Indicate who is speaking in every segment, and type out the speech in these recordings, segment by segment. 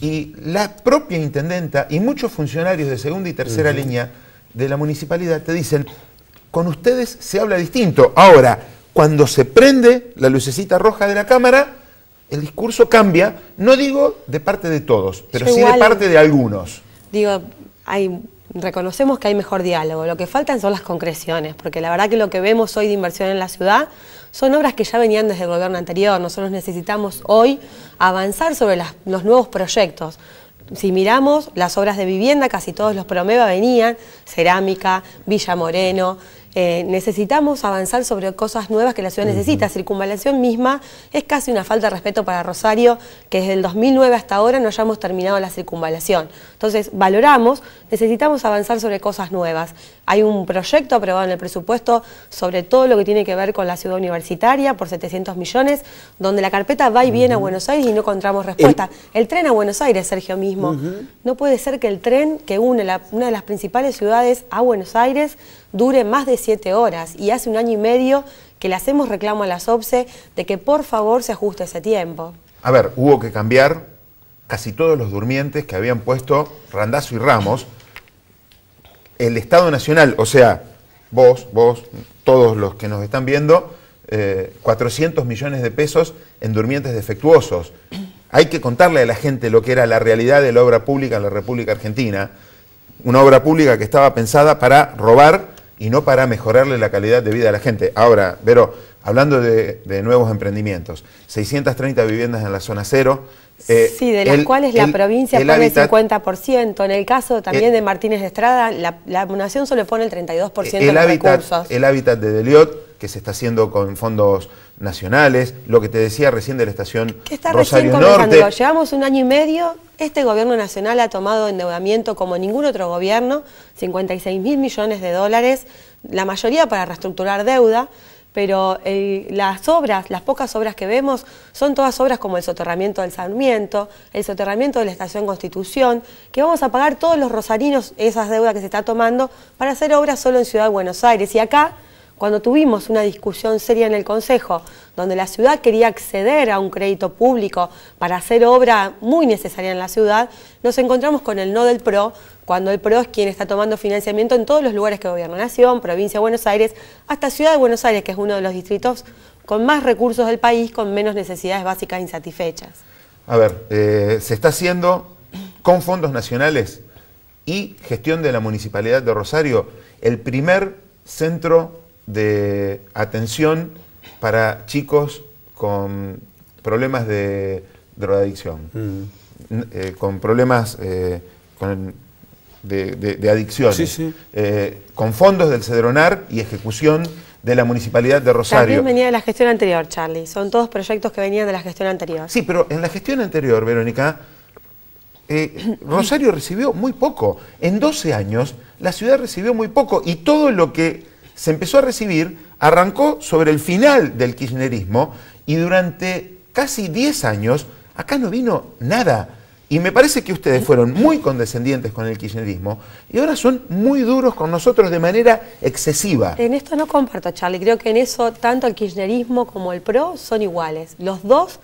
Speaker 1: Y la propia intendenta y muchos funcionarios de segunda y tercera línea de la municipalidad te dicen, con ustedes se habla distinto. Ahora, cuando se prende la lucecita roja de la cámara, el discurso cambia, no digo de parte de todos, pero sí de parte de algunos.
Speaker 2: Digo, hay reconocemos que hay mejor diálogo. Lo que faltan son las concreciones, porque la verdad que lo que vemos hoy de inversión en la ciudad son obras que ya venían desde el gobierno anterior. Nosotros necesitamos hoy avanzar sobre los nuevos proyectos. Si miramos las obras de vivienda, casi todos los Promeva venían, Cerámica, Villa Moreno, eh, necesitamos avanzar sobre cosas nuevas que la ciudad necesita. Circunvalación misma es casi una falta de respeto para Rosario, que desde el 2009 hasta ahora no hayamos terminado la circunvalación. Entonces, valoramos, necesitamos avanzar sobre cosas nuevas. Hay un proyecto aprobado en el presupuesto sobre todo lo que tiene que ver con la ciudad universitaria por 700 millones, donde la carpeta va y viene a Buenos Aires y no encontramos respuesta. El, tren a Buenos Aires, Sergio mismo. No puede ser que el tren que une una de las principales ciudades a Buenos Aires dure más de siete horas y hace un año y medio que le hacemos reclamo a las OPSE de que por favor se ajuste ese tiempo.
Speaker 1: A ver, hubo que cambiar casi todos los durmientes que habían puesto Randazo y Ramos. El Estado Nacional, o sea, vos, vos, todos los que nos están viendo, 400 eh, millones de pesos en durmientes defectuosos. Hay que contarle a la gente lo que era la realidad de la obra pública en la República Argentina. Una obra pública que estaba pensada para robar y no para mejorarle la calidad de vida a la gente. Ahora, Vero, hablando de, nuevos emprendimientos, 630 viviendas en la zona cero. Eh, sí, de las cuales la provincia el pone el
Speaker 2: 50%. En el caso también eh, de Martínez de Estrada, la, la solo pone el 32% de los recursos.
Speaker 1: El hábitat de Deliot, que se está haciendo con fondos nacionales, lo que te decía recién de la estación ¿Qué está recién Norte.
Speaker 2: Llevamos un año y medio este gobierno nacional ha tomado endeudamiento como ningún otro gobierno, 56 mil millones de dólares, la mayoría para reestructurar deuda, pero las obras, las pocas obras que vemos, son todas obras como el soterramiento del Sarmiento, el soterramiento de la Estación Constitución, que vamos a pagar todos los rosarinos esas deudas que se está tomando para hacer obras solo en Ciudad de Buenos Aires. Y acá cuando tuvimos una discusión seria en el Consejo, donde la ciudad quería acceder a un crédito público para hacer obra muy necesaria en la ciudad, nos encontramos con el no del PRO, cuando el PRO es quien está tomando financiamiento en todos los lugares que gobierna Nación, provincia de Buenos Aires, hasta Ciudad de Buenos Aires, que es uno de los distritos con más recursos del país, con menos necesidades básicas insatisfechas.
Speaker 1: A ver, eh, se está haciendo con fondos nacionales y gestión de la Municipalidad de Rosario el primer centro de atención para chicos con problemas de drogadicción,
Speaker 2: mm.
Speaker 1: eh, con problemas eh, de, adicción eh, con fondos del Cedronar y ejecución de la Municipalidad de Rosario. También
Speaker 2: venía de la gestión anterior, Charlie. Son todos proyectos que venían de la gestión anterior.
Speaker 1: Sí, pero en la gestión anterior, Verónica, Rosario recibió muy poco. En 12 años, la ciudad recibió muy poco y todo lo que se empezó a recibir, arrancó sobre el final del kirchnerismo y durante casi 10 años acá no vino nada. Y me parece que ustedes fueron muy condescendientes con el kirchnerismo y ahora son muy duros con nosotros de manera excesiva. En
Speaker 2: esto no comparto, Charlie. Creo que en eso tanto el kirchnerismo como el PRO son iguales. Los dos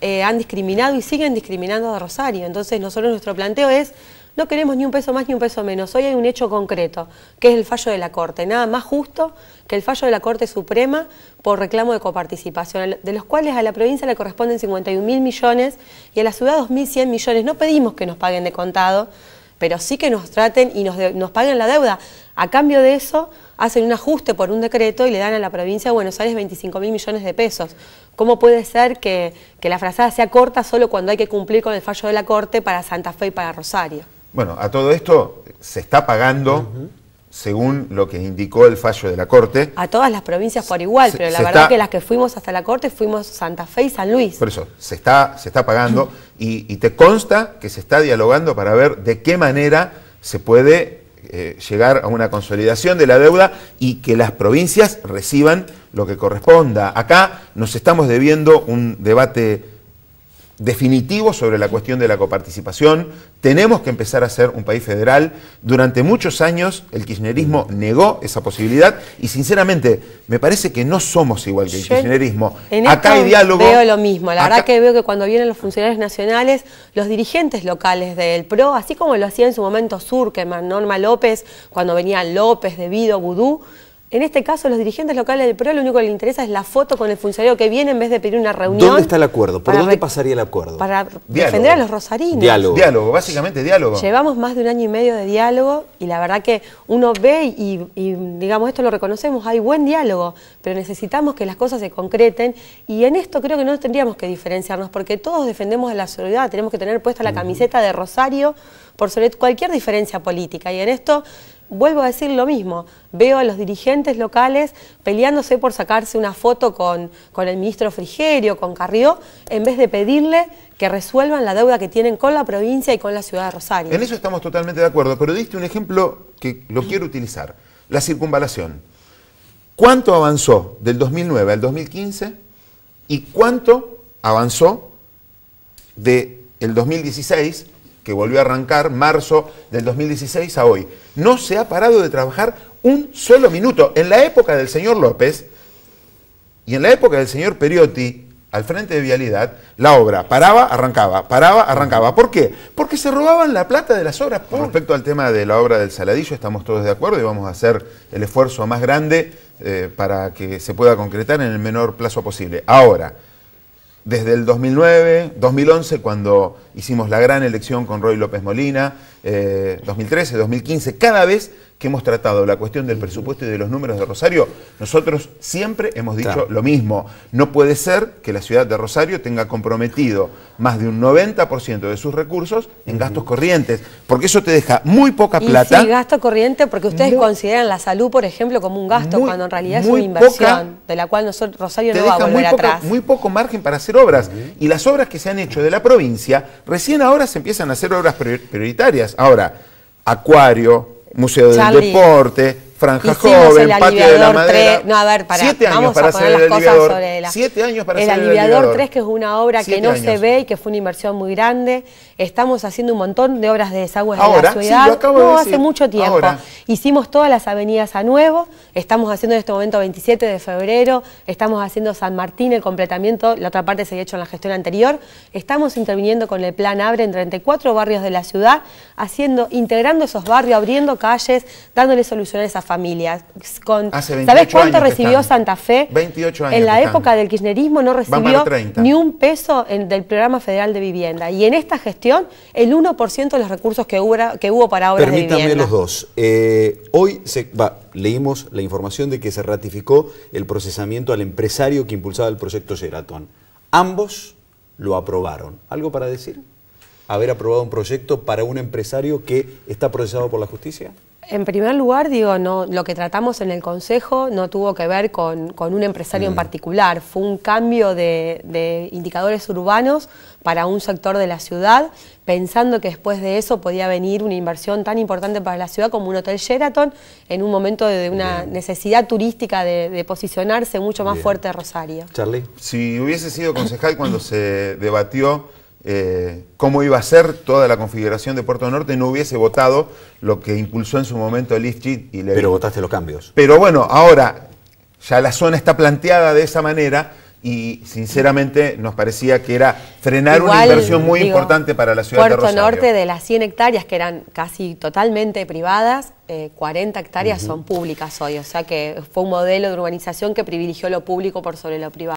Speaker 2: eh, han discriminado y siguen discriminando a Rosario. Entonces nosotros nuestro planteo es no queremos ni un peso más ni un peso menos. Hoy hay un hecho concreto, que es el fallo de la Corte. Nada más justo que el fallo de la Corte Suprema por reclamo de coparticipación, de los cuales a la provincia le corresponden 51 mil millones y a la ciudad 2.100 millones. No pedimos que nos paguen de contado, pero sí que nos traten y nos, paguen la deuda. A cambio de eso, hacen un ajuste por un decreto y le dan a la provincia de Buenos Aires 25 millones de pesos. ¿Cómo puede ser que, que la frazada sea corta solo cuando hay que cumplir con el fallo de la Corte para Santa Fe y para Rosario?
Speaker 1: Bueno, a todo esto se está pagando. Según lo que indicó el fallo de la Corte.
Speaker 2: A todas las provincias por igual, pero la verdad que las que fuimos hasta la Corte fuimos Santa Fe y San Luis.
Speaker 1: Por eso, se está, se está pagando y, te consta que se está dialogando para ver de qué manera se puede eh, llegar a una consolidación de la deuda y que las provincias reciban lo que corresponda. Acá nos estamos debiendo un debate definitivo sobre la cuestión de la coparticipación. Tenemos que empezar a ser un país federal. Durante muchos años el kirchnerismo mm. negó esa posibilidad y sinceramente me parece que no somos igual que el kirchnerismo. En acá hay diálogo. Veo lo mismo.
Speaker 2: La verdad que veo que cuando vienen los funcionarios nacionales, los dirigentes locales del PRO, así como lo hacía en su momento Surkeman, Norma López, cuando venía López, De Vido, Vudú, en este caso, los dirigentes locales del PRO lo único que les interesa es la foto con el funcionario que viene en vez de pedir una reunión. ¿Dónde está
Speaker 1: el acuerdo? ¿Por dónde pasaría el acuerdo?
Speaker 2: Para defender a los rosarinos. Diálogo. Diálogo, básicamente diálogo. Llevamos más de un año y medio de diálogo y la verdad que uno ve y, digamos, esto lo reconocemos, hay buen diálogo, pero necesitamos que las cosas se concreten y en esto creo que no tendríamos que diferenciarnos porque todos defendemos a la seguridad, tenemos que tener puesta la camiseta de Rosario por sobre cualquier diferencia política y en esto vuelvo a decir lo mismo, veo a los dirigentes locales peleándose por sacarse una foto con, el ministro Frigerio, con Carrió, en vez de pedirle que resuelvan la deuda que tienen con la provincia y con la ciudad de Rosario. En
Speaker 1: eso estamos totalmente de acuerdo, pero diste un ejemplo que lo quiero utilizar, la circunvalación. ¿Cuánto avanzó del 2009 al 2015 y cuánto avanzó del el 2016 que volvió a arrancar marzo del 2016 a hoy, no se ha parado de trabajar un solo minuto. En la época del señor López y en la época del señor Periotti, al frente de Vialidad, la obra paraba, arrancaba, paraba, arrancaba. ¿Por qué? Porque se robaban la plata de las obras. públicas. respecto al tema de la obra del Saladillo, estamos todos de acuerdo y vamos a hacer el esfuerzo más grande eh, para que se pueda concretar en el menor plazo posible. Ahora, desde el 2009, 2011, cuando hicimos la gran elección con Roy López Molina, 2013, eh, 2015, cada vez que hemos tratado la cuestión del presupuesto y de los números de Rosario, nosotros siempre hemos dicho lo mismo. No puede ser que la ciudad de Rosario tenga comprometido más de un 90% de sus recursos en gastos corrientes, porque eso te deja muy poca plata. Y
Speaker 2: gasto corriente, porque ustedes consideran la salud, por ejemplo, como un gasto, cuando en realidad es una inversión, de la cual nosotros, Rosario no va a volver muy poco, atrás.
Speaker 1: Muy poco margen para hacer obras. Y las obras que se han hecho de la provincia, recién ahora se empiezan a hacer obras prioritarias. Ahora, Acuario, Museo del Deporte, Franja Hicimos Joven, el Patio de la 3, no, a ver, vamos para a poner hacer las cosas sobre
Speaker 2: siete años para el aliviador, el aliviador 3, que es una obra que no se ve y que fue una inversión muy grande. Estamos haciendo un montón de obras de desagüe la ciudad. no, de hace mucho tiempo. Hicimos todas las avenidas a nuevo. Estamos haciendo en este momento 27 de febrero. Estamos haciendo San Martín, el completamiento. La otra parte se había hecho en la gestión anterior. Estamos interviniendo con el plan Abre en 34 barrios de la ciudad, haciendo, integrando esos barrios, abriendo calles, dándole soluciones a familias. cuánto recibió Santa Fe?
Speaker 1: 28 años. En la época
Speaker 2: del kirchnerismo no recibió ni un peso del Programa Federal de Vivienda. Y en esta gestión, el 1% de los recursos que hubo, para obras de vivienda. los
Speaker 1: dos. Eh, hoy se, leímos la información de que se ratificó el procesamiento al empresario que impulsaba el proyecto Sheraton.
Speaker 2: Ambos
Speaker 1: lo aprobaron. ¿Algo para decir? haber aprobado un proyecto para un empresario que está procesado por la justicia?
Speaker 2: En primer lugar, digo, no, lo que tratamos en el Consejo no tuvo que ver con, un empresario en mm. particular, fue un cambio de, indicadores urbanos para un sector de la ciudad, pensando que después de eso podía venir una inversión tan importante para la ciudad como un hotel Sheraton, en un momento de, una necesidad turística de, posicionarse mucho más fuerte fuerte Rosario.
Speaker 1: Charlie. Si hubiese sido concejal cuando se debatió eh, cómo iba a ser toda la configuración de Puerto Norte, no hubiese votado lo que impulsó en su momento el IFGIT. Y le... Pero votaste los cambios. Pero bueno, ahora ya la zona está planteada de esa manera y sinceramente nos parecía que era frenar una inversión muy importante para la ciudad de Puerto Norte de
Speaker 2: las 100 hectáreas que eran casi totalmente privadas, 40 eh, hectáreas son públicas hoy, o sea que fue un modelo de urbanización que privilegió lo público por sobre lo privado.